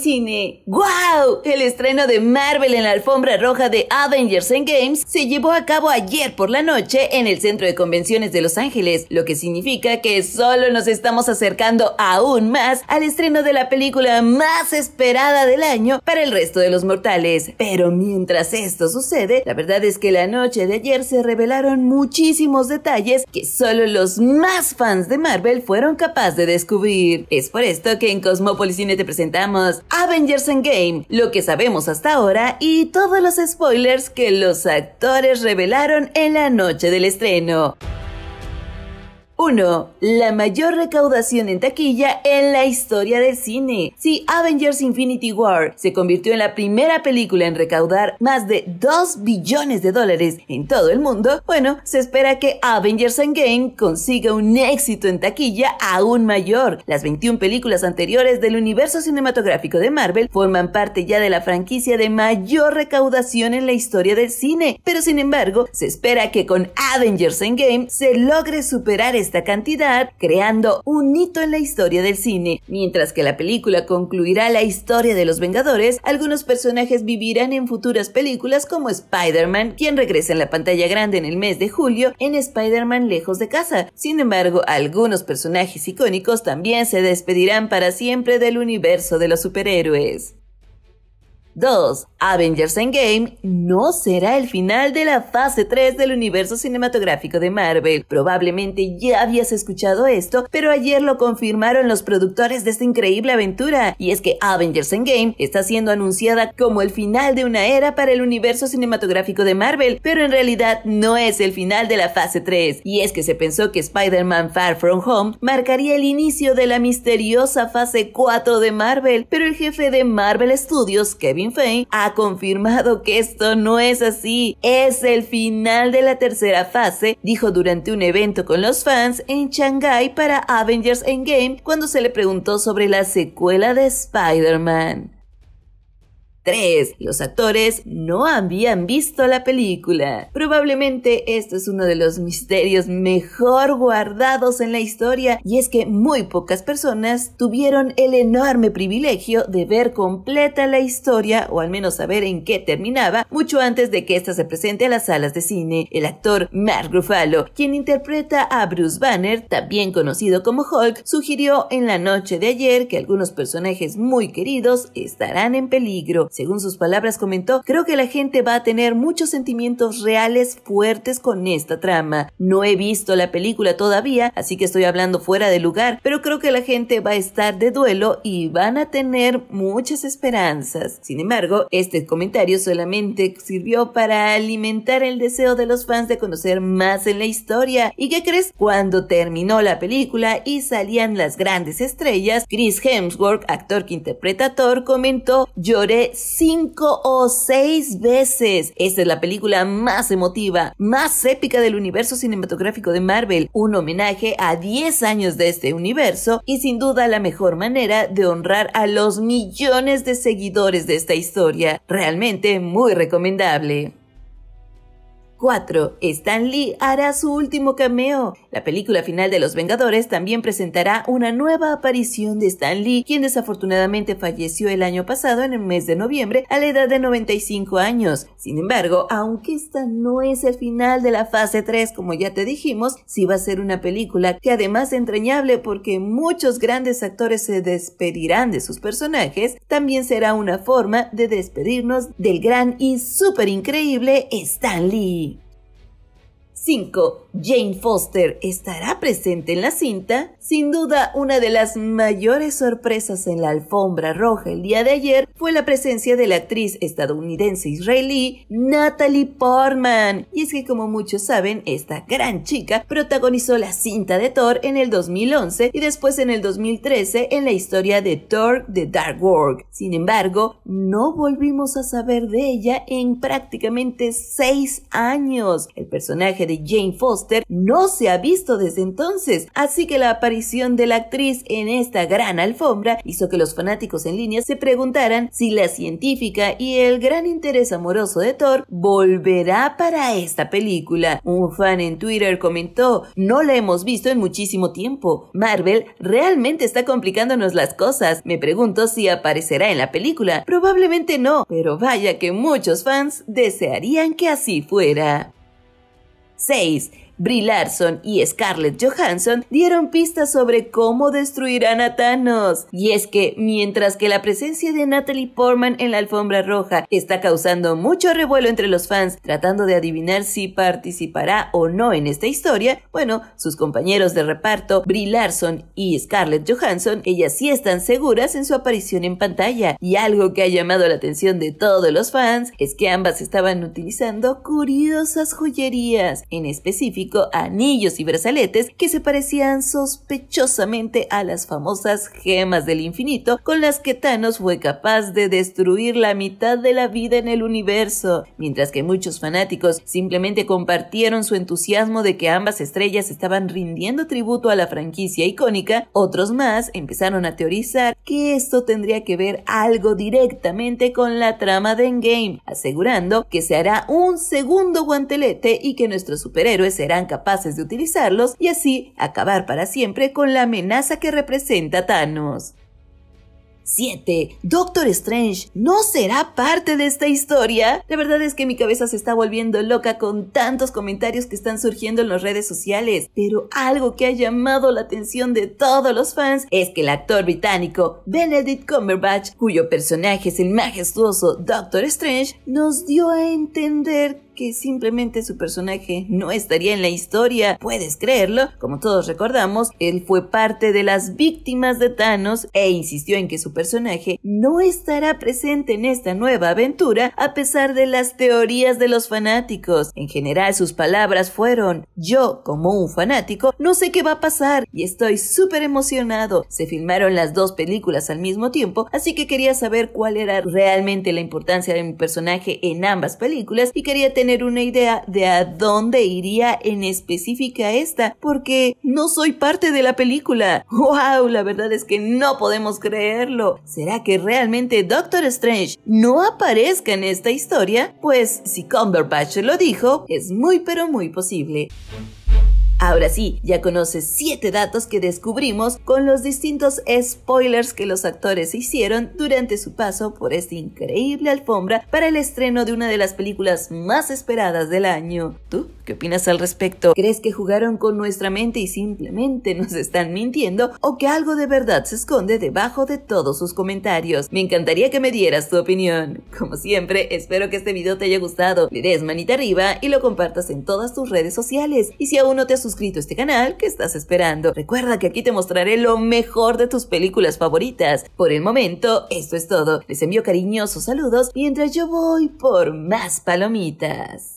Cine. ¡Wow! El estreno de Marvel en la alfombra roja de Avengers Games se llevó a cabo ayer por la noche en el Centro de Convenciones de Los Ángeles, lo que significa que solo nos estamos acercando aún más al estreno de la película más esperada del año para el resto de los mortales. Pero mientras esto sucede, la verdad es que la noche de ayer se revelaron muchísimos detalles que solo los más fans de Marvel fueron capaces de descubrir. Es por esto que en Cine te presentamos Avengers Endgame, lo que sabemos hasta ahora y todos los spoilers que los actores revelaron en la noche del estreno. 1. La mayor recaudación en taquilla en la historia del cine. Si Avengers Infinity War se convirtió en la primera película en recaudar más de 2 billones de dólares en todo el mundo, bueno, se espera que Avengers Endgame consiga un éxito en taquilla aún mayor. Las 21 películas anteriores del universo cinematográfico de Marvel forman parte ya de la franquicia de mayor recaudación en la historia del cine, pero sin embargo, se espera que con Avengers Endgame se logre superar esta cantidad, creando un hito en la historia del cine. Mientras que la película concluirá la historia de los Vengadores, algunos personajes vivirán en futuras películas como Spider-Man, quien regresa en la pantalla grande en el mes de julio en Spider-Man Lejos de Casa. Sin embargo, algunos personajes icónicos también se despedirán para siempre del universo de los superhéroes. 2. Avengers Endgame no será el final de la fase 3 del universo cinematográfico de Marvel. Probablemente ya habías escuchado esto, pero ayer lo confirmaron los productores de esta increíble aventura. Y es que Avengers Endgame está siendo anunciada como el final de una era para el universo cinematográfico de Marvel, pero en realidad no es el final de la fase 3. Y es que se pensó que Spider-Man Far From Home marcaría el inicio de la misteriosa fase 4 de Marvel, pero el jefe de Marvel Studios, Kevin Kevin ha confirmado que esto no es así. Es el final de la tercera fase, dijo durante un evento con los fans en Shanghai para Avengers Endgame cuando se le preguntó sobre la secuela de Spider-Man. 3. Los actores no habían visto la película. Probablemente este es uno de los misterios mejor guardados en la historia y es que muy pocas personas tuvieron el enorme privilegio de ver completa la historia o al menos saber en qué terminaba mucho antes de que ésta se presente a las salas de cine. El actor Mark Ruffalo, quien interpreta a Bruce Banner, también conocido como Hulk, sugirió en la noche de ayer que algunos personajes muy queridos estarán en peligro según sus palabras comentó, creo que la gente va a tener muchos sentimientos reales fuertes con esta trama. No he visto la película todavía, así que estoy hablando fuera de lugar, pero creo que la gente va a estar de duelo y van a tener muchas esperanzas. Sin embargo, este comentario solamente sirvió para alimentar el deseo de los fans de conocer más en la historia. ¿Y qué crees? Cuando terminó la película y salían las grandes estrellas, Chris Hemsworth, actor que interpreta comentó, lloré cinco o seis veces. Esta es la película más emotiva, más épica del universo cinematográfico de Marvel, un homenaje a 10 años de este universo y sin duda la mejor manera de honrar a los millones de seguidores de esta historia. Realmente muy recomendable. 4. Stan Lee hará su último cameo. La película final de Los Vengadores también presentará una nueva aparición de Stan Lee, quien desafortunadamente falleció el año pasado en el mes de noviembre a la edad de 95 años. Sin embargo, aunque esta no es el final de la fase 3, como ya te dijimos, sí va a ser una película que además entrañable porque muchos grandes actores se despedirán de sus personajes, también será una forma de despedirnos del gran y súper increíble Stan Lee. 5. Jane Foster estará presente en la cinta. Sin duda, una de las mayores sorpresas en la alfombra roja el día de ayer fue la presencia de la actriz estadounidense-israelí Natalie Portman. Y es que, como muchos saben, esta gran chica protagonizó la cinta de Thor en el 2011 y después en el 2013 en la historia de Thor The Dark World. Sin embargo, no volvimos a saber de ella en prácticamente 6 años. El personaje de Jane Foster no se ha visto desde entonces, así que la aparición de la actriz en esta gran alfombra hizo que los fanáticos en línea se preguntaran si la científica y el gran interés amoroso de Thor volverá para esta película. Un fan en Twitter comentó, no la hemos visto en muchísimo tiempo. Marvel realmente está complicándonos las cosas. Me pregunto si aparecerá en la película. Probablemente no, pero vaya que muchos fans desearían que así fuera. 6. Brie Larson y Scarlett Johansson dieron pistas sobre cómo destruirán a Thanos. Y es que, mientras que la presencia de Natalie Portman en la alfombra roja está causando mucho revuelo entre los fans, tratando de adivinar si participará o no en esta historia, bueno, sus compañeros de reparto, Brie Larson y Scarlett Johansson, ellas sí están seguras en su aparición en pantalla. Y algo que ha llamado la atención de todos los fans es que ambas estaban utilizando curiosas joyerías, en específico anillos y brazaletes que se parecían sospechosamente a las famosas gemas del infinito con las que Thanos fue capaz de destruir la mitad de la vida en el universo, mientras que muchos fanáticos simplemente compartieron su entusiasmo de que ambas estrellas estaban rindiendo tributo a la franquicia icónica, otros más empezaron a teorizar que esto tendría que ver algo directamente con la trama de Endgame, asegurando que se hará un segundo guantelete y que nuestro superhéroe será capaces de utilizarlos y así acabar para siempre con la amenaza que representa Thanos. 7. Doctor Strange no será parte de esta historia. La verdad es que mi cabeza se está volviendo loca con tantos comentarios que están surgiendo en las redes sociales, pero algo que ha llamado la atención de todos los fans es que el actor británico Benedict Cumberbatch, cuyo personaje es el majestuoso Doctor Strange, nos dio a entender que simplemente su personaje no estaría en la historia. Puedes creerlo, como todos recordamos, él fue parte de las víctimas de Thanos e insistió en que su personaje no estará presente en esta nueva aventura a pesar de las teorías de los fanáticos. En general sus palabras fueron, yo como un fanático no sé qué va a pasar y estoy súper emocionado. Se filmaron las dos películas al mismo tiempo, así que quería saber cuál era realmente la importancia de mi personaje en ambas películas y quería tener una idea de a dónde iría en específica esta, porque no soy parte de la película. ¡Wow! La verdad es que no podemos creerlo. ¿Será que realmente Doctor Strange no aparezca en esta historia? Pues si Cumberbatch lo dijo, es muy pero muy posible. Ahora sí, ya conoces 7 datos que descubrimos con los distintos spoilers que los actores hicieron durante su paso por esta increíble alfombra para el estreno de una de las películas más esperadas del año. ¿Tú qué opinas al respecto? ¿Crees que jugaron con nuestra mente y simplemente nos están mintiendo o que algo de verdad se esconde debajo de todos sus comentarios? Me encantaría que me dieras tu opinión. Como siempre, espero que este video te haya gustado. Le des manita arriba y lo compartas en todas tus redes sociales. Y si aún no te suscrito a este canal, ¿qué estás esperando? Recuerda que aquí te mostraré lo mejor de tus películas favoritas. Por el momento, esto es todo. Les envío cariñosos saludos mientras yo voy por más palomitas.